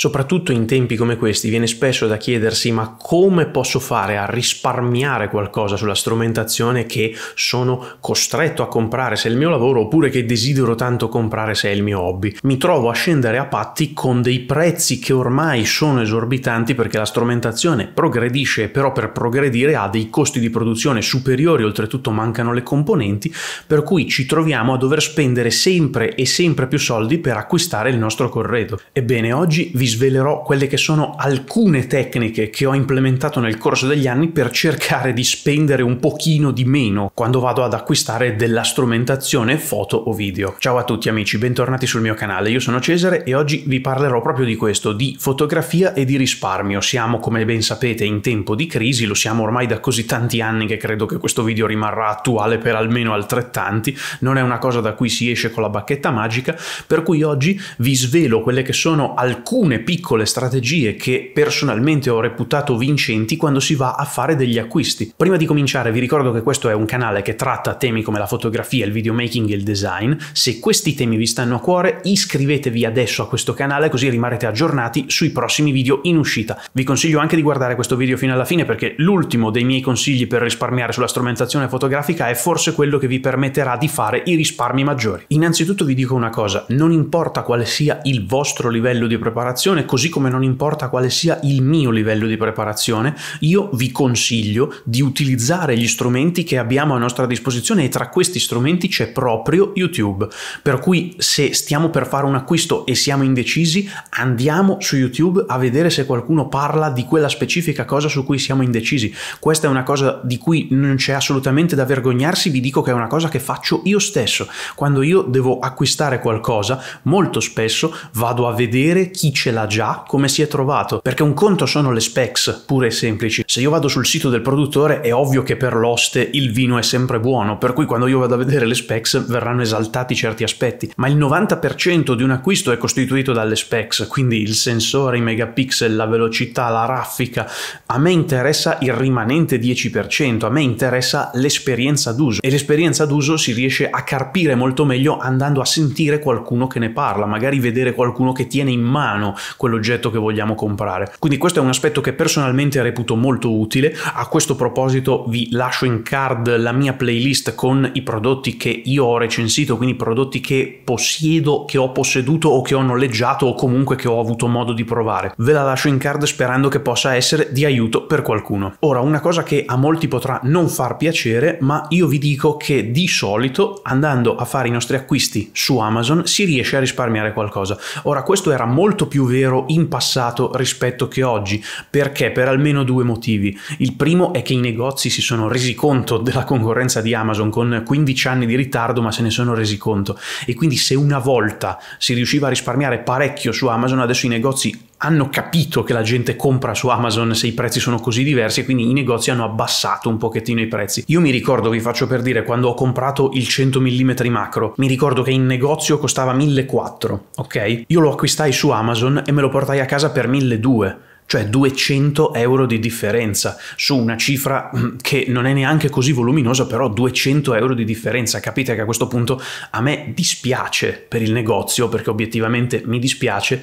Soprattutto in tempi come questi viene spesso da chiedersi ma come posso fare a risparmiare qualcosa sulla strumentazione che sono costretto a comprare se è il mio lavoro oppure che desidero tanto comprare se è il mio hobby. Mi trovo a scendere a patti con dei prezzi che ormai sono esorbitanti perché la strumentazione progredisce però per progredire ha dei costi di produzione superiori, oltretutto mancano le componenti, per cui ci troviamo a dover spendere sempre e sempre più soldi per acquistare il nostro corredo. Ebbene, oggi vi svelerò quelle che sono alcune tecniche che ho implementato nel corso degli anni per cercare di spendere un pochino di meno quando vado ad acquistare della strumentazione foto o video. Ciao a tutti amici, bentornati sul mio canale, io sono Cesare e oggi vi parlerò proprio di questo, di fotografia e di risparmio. Siamo, come ben sapete, in tempo di crisi, lo siamo ormai da così tanti anni che credo che questo video rimarrà attuale per almeno altrettanti, non è una cosa da cui si esce con la bacchetta magica, per cui oggi vi svelo quelle che sono alcune alcune piccole strategie che personalmente ho reputato vincenti quando si va a fare degli acquisti. Prima di cominciare vi ricordo che questo è un canale che tratta temi come la fotografia, il videomaking e il design. Se questi temi vi stanno a cuore iscrivetevi adesso a questo canale così rimarrete aggiornati sui prossimi video in uscita. Vi consiglio anche di guardare questo video fino alla fine perché l'ultimo dei miei consigli per risparmiare sulla strumentazione fotografica è forse quello che vi permetterà di fare i risparmi maggiori. Innanzitutto vi dico una cosa, non importa quale sia il vostro livello di preparazione, preparazione, così come non importa quale sia il mio livello di preparazione, io vi consiglio di utilizzare gli strumenti che abbiamo a nostra disposizione e tra questi strumenti c'è proprio YouTube. Per cui se stiamo per fare un acquisto e siamo indecisi, andiamo su YouTube a vedere se qualcuno parla di quella specifica cosa su cui siamo indecisi. Questa è una cosa di cui non c'è assolutamente da vergognarsi, vi dico che è una cosa che faccio io stesso. Quando io devo acquistare qualcosa, molto spesso vado a vedere chi ce l'ha l'ha già, come si è trovato, perché un conto sono le specs pure e semplici. Se io vado sul sito del produttore è ovvio che per l'oste il vino è sempre buono, per cui quando io vado a vedere le specs verranno esaltati certi aspetti, ma il 90% di un acquisto è costituito dalle specs, quindi il sensore, i megapixel, la velocità, la raffica. A me interessa il rimanente 10%, a me interessa l'esperienza d'uso e l'esperienza d'uso si riesce a carpire molto meglio andando a sentire qualcuno che ne parla, magari vedere qualcuno che tiene in mano quell'oggetto che vogliamo comprare. Quindi questo è un aspetto che personalmente reputo molto utile. A questo proposito vi lascio in card la mia playlist con i prodotti che io ho recensito, quindi prodotti che possiedo, che ho posseduto o che ho noleggiato o comunque che ho avuto modo di provare. Ve la lascio in card sperando che possa essere di aiuto per qualcuno. Ora, una cosa che a molti potrà non far piacere, ma io vi dico che di solito andando a fare i nostri acquisti su Amazon si riesce a risparmiare qualcosa. Ora, questo era molto più vero in passato rispetto che oggi, perché per almeno due motivi. Il primo è che i negozi si sono resi conto della concorrenza di Amazon con 15 anni di ritardo, ma se ne sono resi conto e quindi se una volta si riusciva a risparmiare parecchio su Amazon, adesso i negozi hanno capito che la gente compra su Amazon se i prezzi sono così diversi e quindi i negozi hanno abbassato un pochettino i prezzi. Io mi ricordo, vi faccio per dire, quando ho comprato il 100 mm macro, mi ricordo che in negozio costava 1.400, ok? Io lo acquistai su Amazon e me lo portai a casa per 1200 cioè 200 euro di differenza su una cifra mm, che non è neanche così voluminosa, però 200 euro di differenza. Capite che a questo punto a me dispiace per il negozio, perché obiettivamente mi dispiace,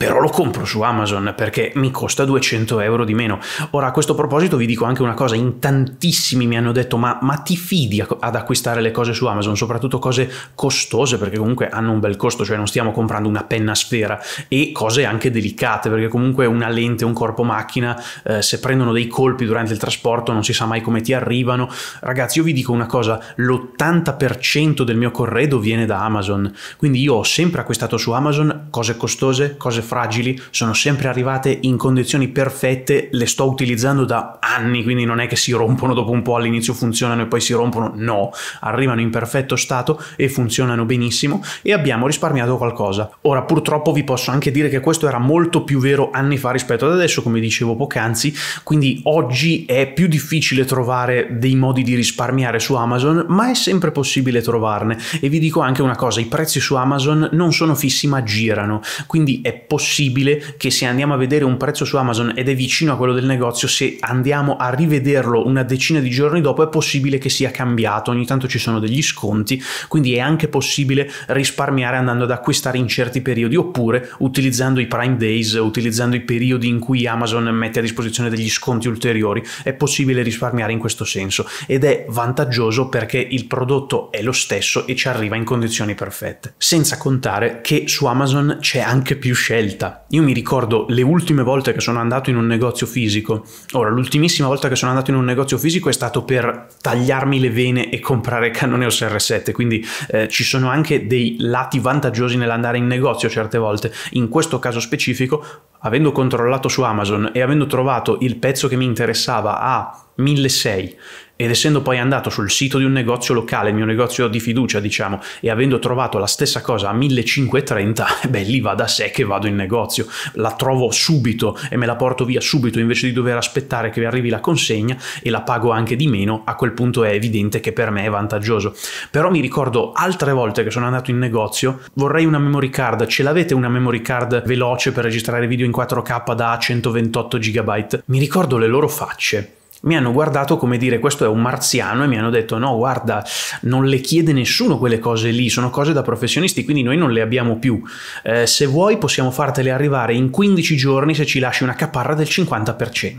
però lo compro su Amazon perché mi costa 200 euro di meno. Ora a questo proposito vi dico anche una cosa, in tantissimi mi hanno detto ma, ma ti fidi ad acquistare le cose su Amazon, soprattutto cose costose perché comunque hanno un bel costo, cioè non stiamo comprando una penna sfera e cose anche delicate perché comunque una lente, un corpo macchina, eh, se prendono dei colpi durante il trasporto non si sa mai come ti arrivano. Ragazzi io vi dico una cosa, l'80% del mio corredo viene da Amazon, quindi io ho sempre acquistato su Amazon cose costose, cose fragili, sono sempre arrivate in condizioni perfette, le sto utilizzando da anni, quindi non è che si rompono dopo un po', all'inizio funzionano e poi si rompono, no, arrivano in perfetto stato e funzionano benissimo e abbiamo risparmiato qualcosa. Ora purtroppo vi posso anche dire che questo era molto più vero anni fa rispetto ad adesso, come dicevo poc'anzi, quindi oggi è più difficile trovare dei modi di risparmiare su Amazon, ma è sempre possibile trovarne e vi dico anche una cosa, i prezzi su Amazon non sono fissi ma girano, quindi è possibile possibile che se andiamo a vedere un prezzo su Amazon ed è vicino a quello del negozio, se andiamo a rivederlo una decina di giorni dopo è possibile che sia cambiato, ogni tanto ci sono degli sconti, quindi è anche possibile risparmiare andando ad acquistare in certi periodi oppure utilizzando i Prime Days, utilizzando i periodi in cui Amazon mette a disposizione degli sconti ulteriori, è possibile risparmiare in questo senso ed è vantaggioso perché il prodotto è lo stesso e ci arriva in condizioni perfette. Senza contare che su Amazon c'è anche più scelta scelta. Io mi ricordo le ultime volte che sono andato in un negozio fisico. Ora, l'ultimissima volta che sono andato in un negozio fisico è stato per tagliarmi le vene e comprare Canon EOS R7, quindi eh, ci sono anche dei lati vantaggiosi nell'andare in negozio certe volte. In questo caso specifico, avendo controllato su Amazon e avendo trovato il pezzo che mi interessava a 1600 ed essendo poi andato sul sito di un negozio locale, il mio negozio di fiducia, diciamo, e avendo trovato la stessa cosa a 1530, beh, lì va da sé che vado in negozio, la trovo subito e me la porto via subito invece di dover aspettare che arrivi la consegna e la pago anche di meno, a quel punto è evidente che per me è vantaggioso. Però mi ricordo altre volte che sono andato in negozio, vorrei una memory card, ce l'avete una memory card veloce per registrare video in 4K da 128 GB? Mi ricordo le loro facce mi hanno guardato come dire questo è un marziano e mi hanno detto no guarda non le chiede nessuno quelle cose lì sono cose da professionisti quindi noi non le abbiamo più eh, se vuoi possiamo fartele arrivare in 15 giorni se ci lasci una caparra del 50%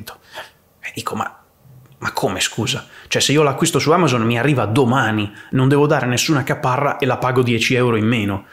e dico ma ma come scusa? Cioè se io l'acquisto su Amazon mi arriva domani, non devo dare nessuna caparra e la pago 10 euro in meno.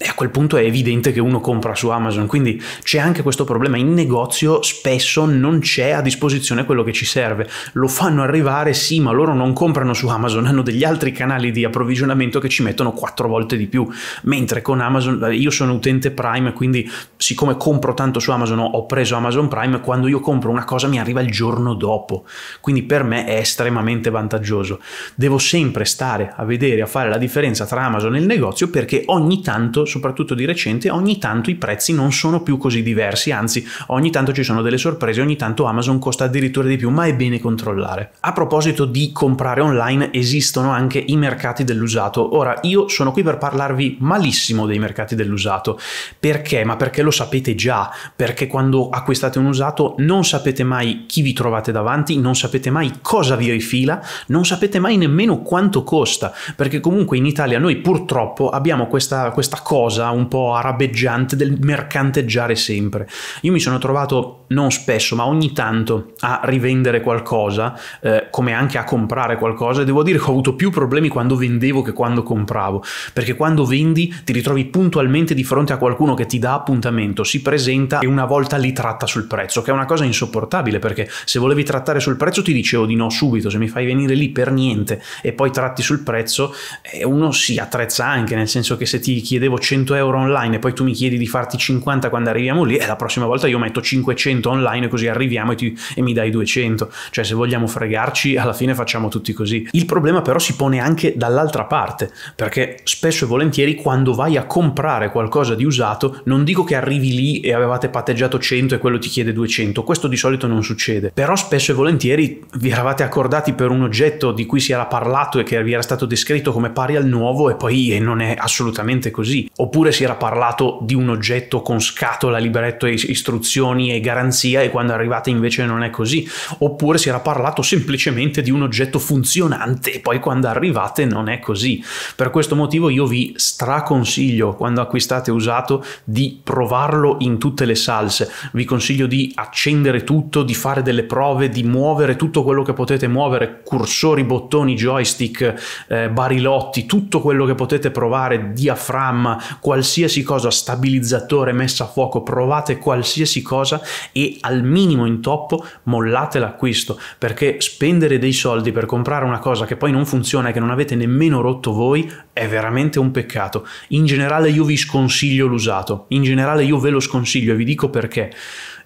E a quel punto è evidente che uno compra su Amazon, quindi c'è anche questo problema. In negozio spesso non c'è a disposizione quello che ci serve. Lo fanno arrivare, sì, ma loro non comprano su Amazon, hanno degli altri canali di approvvigionamento che ci mettono quattro volte di più. Mentre con Amazon, eh, io sono utente Prime, quindi siccome compro tanto su Amazon, ho preso Amazon Prime, quando io compro una cosa mi arriva il giorno dopo. Quindi per me è estremamente vantaggioso. Devo sempre stare a vedere, a fare la differenza tra Amazon e il negozio perché ogni tanto soprattutto di recente, ogni tanto i prezzi non sono più così diversi, anzi ogni tanto ci sono delle sorprese, ogni tanto Amazon costa addirittura di più, ma è bene controllare. A proposito di comprare online, esistono anche i mercati dell'usato. Ora, io sono qui per parlarvi malissimo dei mercati dell'usato. Perché? Ma perché lo sapete già, perché quando acquistate un usato non sapete mai chi vi trovate davanti, non sapete mai cosa vi rifila, non sapete mai nemmeno quanto costa, perché comunque in Italia noi purtroppo abbiamo questa, questa cosa cosa un po' arabeggiante del mercanteggiare sempre. Io mi sono trovato non spesso, ma ogni tanto a rivendere qualcosa, eh, come anche a comprare qualcosa, e devo dire che ho avuto più problemi quando vendevo che quando compravo, perché quando vendi ti ritrovi puntualmente di fronte a qualcuno che ti dà appuntamento, si presenta e una volta li tratta sul prezzo, che è una cosa insopportabile, perché se volevi trattare sul prezzo ti dicevo di no subito, se mi fai venire lì per niente e poi tratti sul prezzo, eh, uno si attrezza anche, nel senso che se ti chiedevo 100 euro online e poi tu mi chiedi di farti 50 quando arriviamo lì, e la prossima volta io metto 500 online così arriviamo e, ti, e mi dai 200. Cioè se vogliamo fregarci alla fine facciamo tutti così. Il problema però si pone anche dall'altra parte, perché spesso e volentieri quando vai a comprare qualcosa di usato, non dico che arrivi lì e avevate patteggiato 100 e quello ti chiede 200, questo di solito non succede, però spesso e volentieri vi eravate accordati per un oggetto di cui si era parlato e che vi era stato descritto come pari al nuovo e poi non è assolutamente così. Oppure si era parlato di un oggetto con scatola, libretto, istruzioni e garanzia e quando è arrivata invece non è così. Oppure si era parlato semplicemente di un oggetto funzionante e poi quando arrivate non è così. Per questo motivo io vi straconsiglio quando acquistate usato di provarlo in tutte le salse. Vi consiglio di accendere tutto, di fare delle prove, di muovere tutto quello che potete muovere, cursori, bottoni, joystick, eh, barilotti, tutto quello che potete provare, diaframma qualsiasi cosa, stabilizzatore, messa a fuoco, provate qualsiasi cosa e al minimo intoppo mollate l'acquisto, perché spendere dei soldi per comprare una cosa che poi non funziona e che non avete nemmeno rotto voi è veramente un peccato. In generale io vi sconsiglio l'usato, in generale io ve lo sconsiglio e vi dico perché.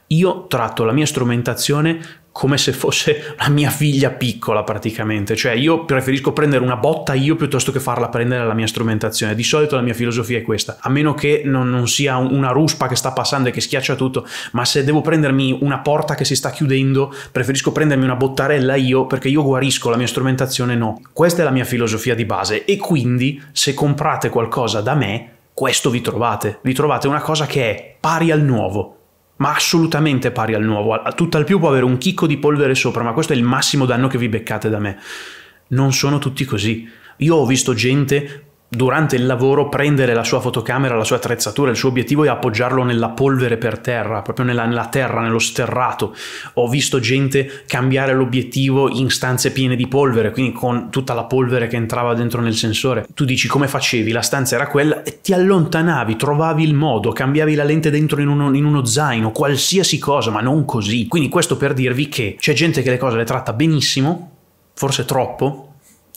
Io tratto la mia strumentazione come se fosse la mia figlia piccola praticamente, cioè io preferisco prendere una botta io piuttosto che farla prendere la mia strumentazione, di solito la mia filosofia è questa, a meno che non, non sia una ruspa che sta passando e che schiaccia tutto, ma se devo prendermi una porta che si sta chiudendo, preferisco prendermi una bottarella io perché io guarisco la mia strumentazione no, questa è la mia filosofia di base e quindi se comprate qualcosa da me, questo vi trovate, vi trovate una cosa che è pari al nuovo, ma assolutamente pari al nuovo. Tutt'al più può avere un chicco di polvere sopra, ma questo è il massimo danno che vi beccate da me. Non sono tutti così. Io ho visto gente durante il lavoro prendere la sua fotocamera, la sua attrezzatura, il suo obiettivo e appoggiarlo nella polvere per terra, proprio nella, nella terra, nello sterrato. Ho visto gente cambiare l'obiettivo in stanze piene di polvere, quindi con tutta la polvere che entrava dentro nel sensore. Tu dici come facevi? La stanza era quella e ti allontanavi, trovavi il modo, cambiavi la lente dentro in uno, in uno zaino, qualsiasi cosa, ma non così. Quindi questo per dirvi che c'è gente che le cose le tratta benissimo, forse troppo,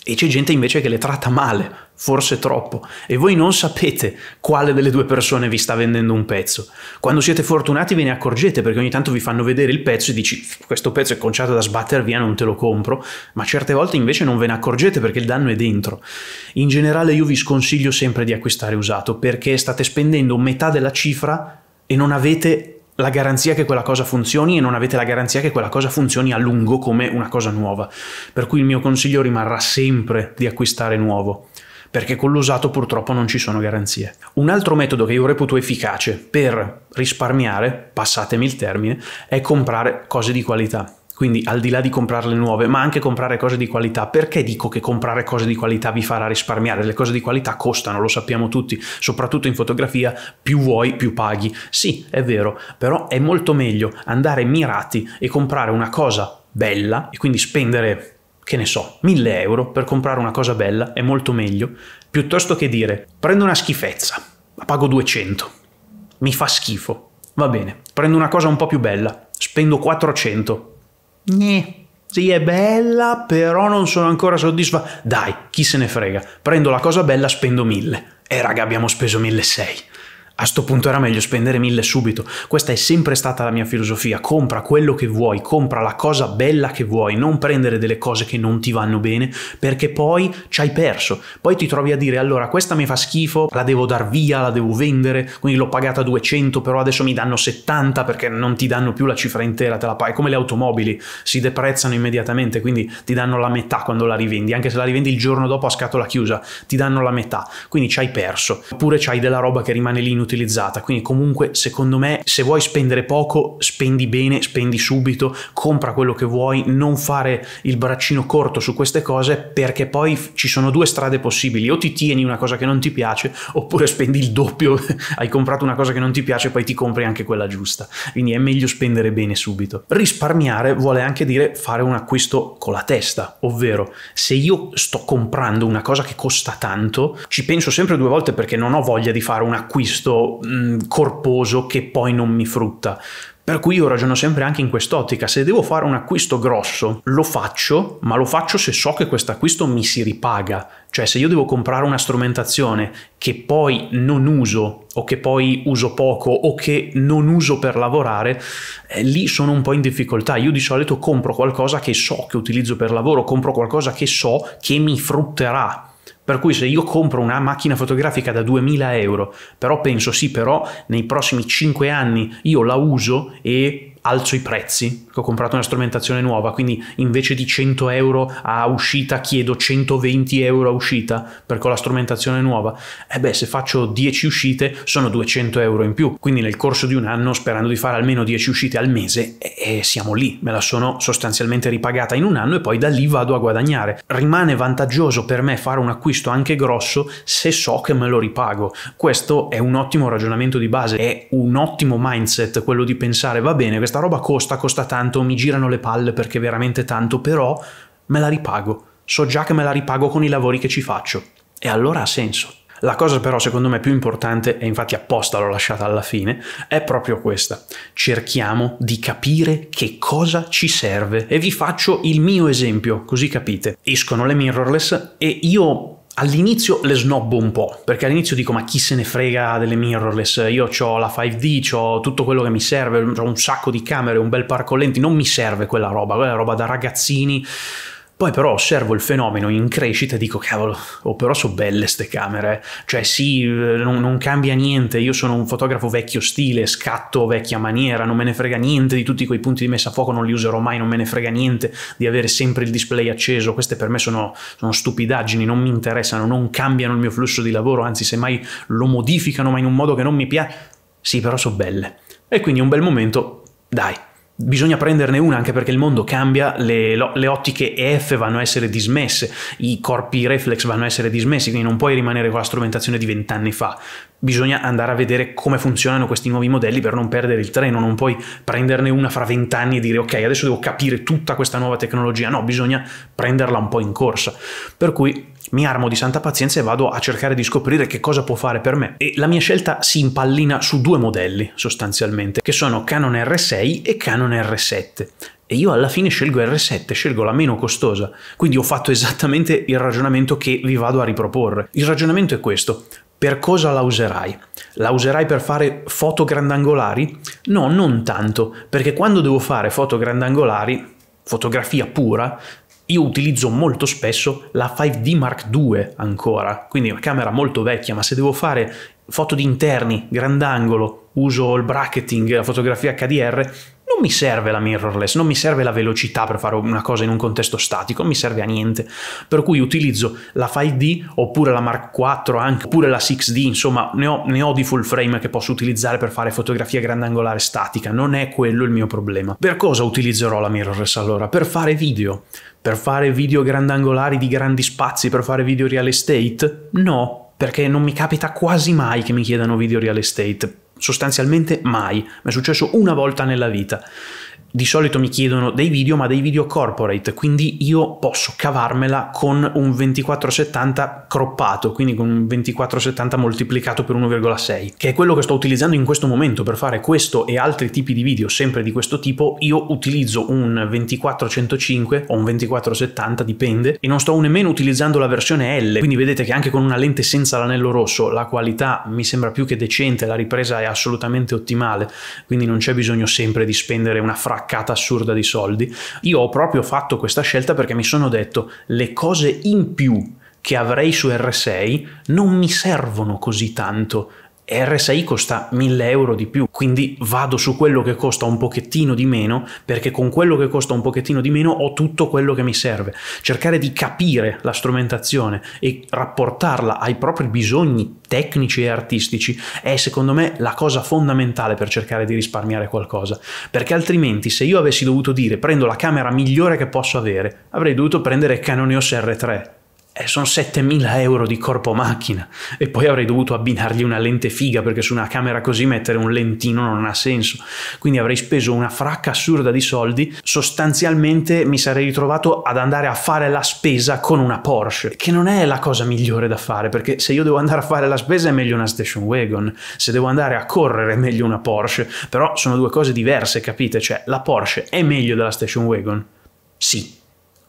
e c'è gente invece che le tratta male, forse troppo, e voi non sapete quale delle due persone vi sta vendendo un pezzo. Quando siete fortunati ve ne accorgete perché ogni tanto vi fanno vedere il pezzo e dici questo pezzo è conciato da sbatter via, non te lo compro, ma certe volte invece non ve ne accorgete perché il danno è dentro. In generale io vi sconsiglio sempre di acquistare usato perché state spendendo metà della cifra e non avete la garanzia che quella cosa funzioni e non avete la garanzia che quella cosa funzioni a lungo come una cosa nuova. Per cui il mio consiglio rimarrà sempre di acquistare nuovo perché con l'usato purtroppo non ci sono garanzie. Un altro metodo che io reputo efficace per risparmiare, passatemi il termine, è comprare cose di qualità. Quindi al di là di comprarle nuove, ma anche comprare cose di qualità, perché dico che comprare cose di qualità vi farà risparmiare? Le cose di qualità costano, lo sappiamo tutti, soprattutto in fotografia, più vuoi più paghi. Sì, è vero, però è molto meglio andare mirati e comprare una cosa bella e quindi spendere che ne so, 1000 euro per comprare una cosa bella è molto meglio, piuttosto che dire prendo una schifezza, la pago 200, mi fa schifo, va bene, prendo una cosa un po' più bella, spendo 400, Niente. Sì, è bella, però non sono ancora soddisfatto. Dai, chi se ne frega. Prendo la cosa bella, spendo mille. E eh, raga, abbiamo speso 1600 a sto punto era meglio spendere mille subito. Questa è sempre stata la mia filosofia, compra quello che vuoi, compra la cosa bella che vuoi, non prendere delle cose che non ti vanno bene perché poi ci hai perso. Poi ti trovi a dire allora questa mi fa schifo, la devo dar via, la devo vendere, quindi l'ho pagata 200 però adesso mi danno 70 perché non ti danno più la cifra intera, te la paghi. Come le automobili, si deprezzano immediatamente, quindi ti danno la metà quando la rivendi, anche se la rivendi il giorno dopo a scatola chiusa, ti danno la metà, quindi ci hai perso. Oppure c'hai della roba che rimane lì inutilizzata. Quindi comunque secondo me se vuoi spendere poco, spendi bene, spendi subito, compra quello che vuoi, non fare il braccino corto su queste cose perché poi ci sono due strade possibili, o ti tieni una cosa che non ti piace oppure spendi il doppio, hai comprato una cosa che non ti piace poi ti compri anche quella giusta. Quindi è meglio spendere bene subito. Risparmiare vuole anche dire fare un acquisto con la testa, ovvero se io sto comprando una cosa che costa tanto, ci penso sempre due volte perché non ho voglia di fare un acquisto mh, mm, corposo che poi non mi frutta. Per cui io ragiono sempre anche in quest'ottica, se devo fare un acquisto grosso, lo faccio, ma lo faccio se so che questo acquisto mi si ripaga, cioè se io devo comprare una strumentazione che poi non uso o che poi uso poco o che non uso per lavorare, eh, lì sono un po' in difficoltà. Io di solito compro qualcosa che so che utilizzo per lavoro, compro qualcosa che so che mi frutterà per cui se io compro una macchina fotografica da 2000 euro, però penso sì, però nei prossimi 5 anni io la uso e alzo i prezzi, ho comprato una strumentazione nuova, quindi invece di 100 euro a uscita chiedo 120 euro a uscita, perché ho la strumentazione nuova, e eh beh se faccio 10 uscite sono 200 euro in più, quindi nel corso di un anno sperando di fare almeno 10 uscite al mese e, eh, e eh, siamo lì, me la sono sostanzialmente ripagata in un anno e poi da lì vado a guadagnare. Rimane vantaggioso per me fare un acquisto anche grosso se so che me lo ripago, questo è un ottimo ragionamento di base, è un ottimo mindset quello di pensare va bene, questa sta roba costa, costa tanto, mi girano le palle perché veramente tanto, però me la ripago. So già che me la ripago con i lavori che ci faccio. E allora ha senso. La cosa però secondo me più importante, e infatti apposta l'ho lasciata alla fine, è proprio questa. Cerchiamo di capire che cosa ci serve e vi faccio il mio esempio, così capite. Escono le mirrorless e io All'inizio le snobbo un po', perché all'inizio dico ma chi se ne frega delle mirrorless, io ho la 5D, ho tutto quello che mi serve, ho un sacco di camere, un bel parco lenti, non mi serve quella roba, quella roba da ragazzini poi però osservo il fenomeno in crescita e dico cavolo, oh però sono belle ste camere, eh. cioè sì, eh, non, non, cambia niente, io sono un fotografo vecchio stile, scatto vecchia maniera, non me ne frega niente di tutti quei punti di messa a fuoco, non li userò mai, non me ne frega niente di avere sempre il display acceso, queste per me sono, sono stupidaggini, non mi interessano, non cambiano il mio flusso di lavoro, anzi semmai lo modificano ma in un modo che non mi piace, sì però sono belle. E quindi un bel momento, dai, Bisogna prenderne una anche perché il mondo cambia, le, le, ottiche EF vanno a essere dismesse, i corpi reflex vanno a essere dismessi, quindi non puoi rimanere con la strumentazione di vent'anni fa. Bisogna andare a vedere come funzionano questi nuovi modelli per non perdere il treno, non puoi prenderne una fra vent'anni e dire ok, adesso devo capire tutta questa nuova tecnologia, no, bisogna prenderla un po' in corsa. Per cui mi armo di santa pazienza e vado a cercare di scoprire che cosa può fare per me. E la mia scelta si impallina su due modelli, sostanzialmente, che sono Canon R6 e Canon R7. E io alla fine scelgo R7, scelgo la meno costosa. Quindi ho fatto esattamente il ragionamento che vi vado a riproporre. Il ragionamento è questo. Per cosa la userai? La userai per fare foto grandangolari? No, non tanto, perché quando devo fare foto grandangolari, fotografia pura, io utilizzo molto spesso la 5D Mark II ancora, quindi una camera molto vecchia, ma se devo fare foto di interni, grandangolo, uso il bracketing, la fotografia HDR, non mi serve la mirrorless, non mi serve la velocità per fare una cosa in un contesto statico, non mi serve a niente. Per cui utilizzo la 5D oppure la Mark 4 anche, oppure la 6D, insomma ne ho, ne ho di full frame che posso utilizzare per fare fotografia grandangolare statica, non è quello il mio problema. Per cosa utilizzerò la mirrorless allora? Per fare video, per fare video grandangolari di grandi spazi, per fare video real estate? No, perché non mi capita quasi mai che mi chiedano video real estate sostanzialmente mai, mi è successo una volta nella vita di solito mi chiedono dei video, ma dei video corporate, quindi io posso cavarmela con un 2470 croppato, quindi con un 2470 moltiplicato per 1,6, che è quello che sto utilizzando in questo momento per fare questo e altri tipi di video sempre di questo tipo. Io utilizzo un 2405 o un 2470, dipende, e non sto nemmeno utilizzando la versione L, quindi vedete che anche con una lente senza l'anello rosso la qualità mi sembra più che decente, la ripresa è assolutamente ottimale, quindi non c'è bisogno sempre di spendere una fracca spaccata assurda di soldi. Io ho proprio fatto questa scelta perché mi sono detto le cose in più che avrei su R6 non mi servono così tanto RSI costa 1000 euro di più, quindi vado su quello che costa un pochettino di meno, perché con quello che costa un pochettino di meno ho tutto quello che mi serve. Cercare di capire la strumentazione e rapportarla ai propri bisogni tecnici e artistici è secondo me la cosa fondamentale per cercare di risparmiare qualcosa, perché altrimenti se io avessi dovuto dire prendo la camera migliore che posso avere, avrei dovuto prendere Canon EOS R3 eh, sono 7000 euro di corpo macchina e poi avrei dovuto abbinargli una lente figa perché su una camera così mettere un lentino non ha senso. Quindi avrei speso una fracca assurda di soldi, sostanzialmente mi sarei ritrovato ad andare a fare la spesa con una Porsche, che non è la cosa migliore da fare perché se io devo andare a fare la spesa è meglio una station wagon, se devo andare a correre è meglio una Porsche, però sono due cose diverse, capite? Cioè la Porsche è meglio della station wagon? Sì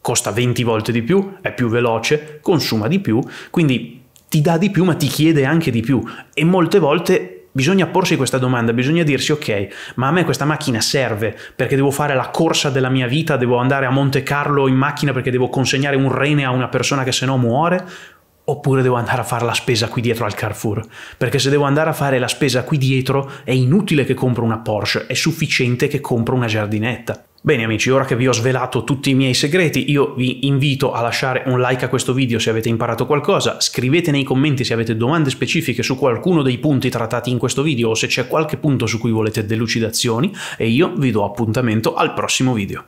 costa 20 volte di più, è più veloce, consuma di più, quindi ti dà di più ma ti chiede anche di più e molte volte Bisogna porsi questa domanda, bisogna dirsi ok, ma a me questa macchina serve perché devo fare la corsa della mia vita, devo andare a Monte Carlo in macchina perché devo consegnare un rene a una persona che se no muore, oppure devo andare a fare la spesa qui dietro al Carrefour, perché se devo andare a fare la spesa qui dietro è inutile che compro una Porsche, è sufficiente che compro una giardinetta. Bene amici, ora che vi ho svelato tutti i miei segreti, io vi invito a lasciare un like a questo video se avete imparato qualcosa, scrivete nei commenti se avete domande specifiche su qualcuno dei punti trattati in questo video o se c'è qualche punto su cui volete delucidazioni e io vi do appuntamento al prossimo video.